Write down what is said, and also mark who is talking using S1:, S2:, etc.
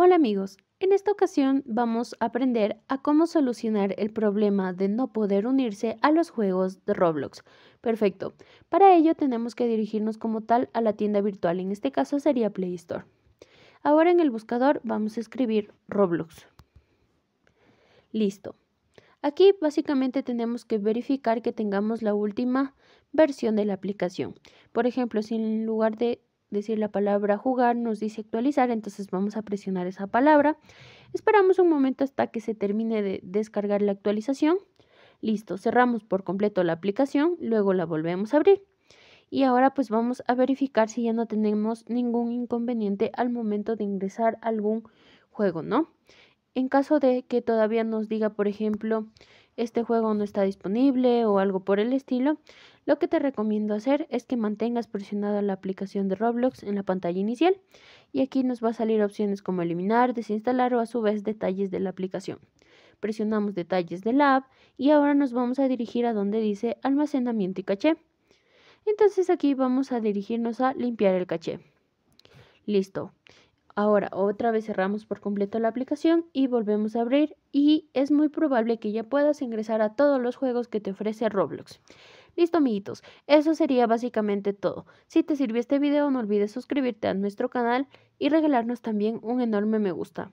S1: Hola amigos, en esta ocasión vamos a aprender a cómo solucionar el problema de no poder unirse a los juegos de Roblox. Perfecto, para ello tenemos que dirigirnos como tal a la tienda virtual, en este caso sería Play Store. Ahora en el buscador vamos a escribir Roblox. Listo. Aquí básicamente tenemos que verificar que tengamos la última versión de la aplicación. Por ejemplo, si en lugar de decir la palabra jugar nos dice actualizar, entonces vamos a presionar esa palabra. Esperamos un momento hasta que se termine de descargar la actualización. Listo, cerramos por completo la aplicación, luego la volvemos a abrir. Y ahora pues vamos a verificar si ya no tenemos ningún inconveniente al momento de ingresar algún juego, ¿no? En caso de que todavía nos diga, por ejemplo, este juego no está disponible o algo por el estilo, lo que te recomiendo hacer es que mantengas presionada la aplicación de Roblox en la pantalla inicial y aquí nos va a salir opciones como eliminar, desinstalar o a su vez detalles de la aplicación. Presionamos detalles de la app y ahora nos vamos a dirigir a donde dice almacenamiento y caché. Entonces aquí vamos a dirigirnos a limpiar el caché. Listo. Ahora otra vez cerramos por completo la aplicación y volvemos a abrir y es muy probable que ya puedas ingresar a todos los juegos que te ofrece Roblox. Listo amiguitos, eso sería básicamente todo. Si te sirvió este video no olvides suscribirte a nuestro canal y regalarnos también un enorme me gusta.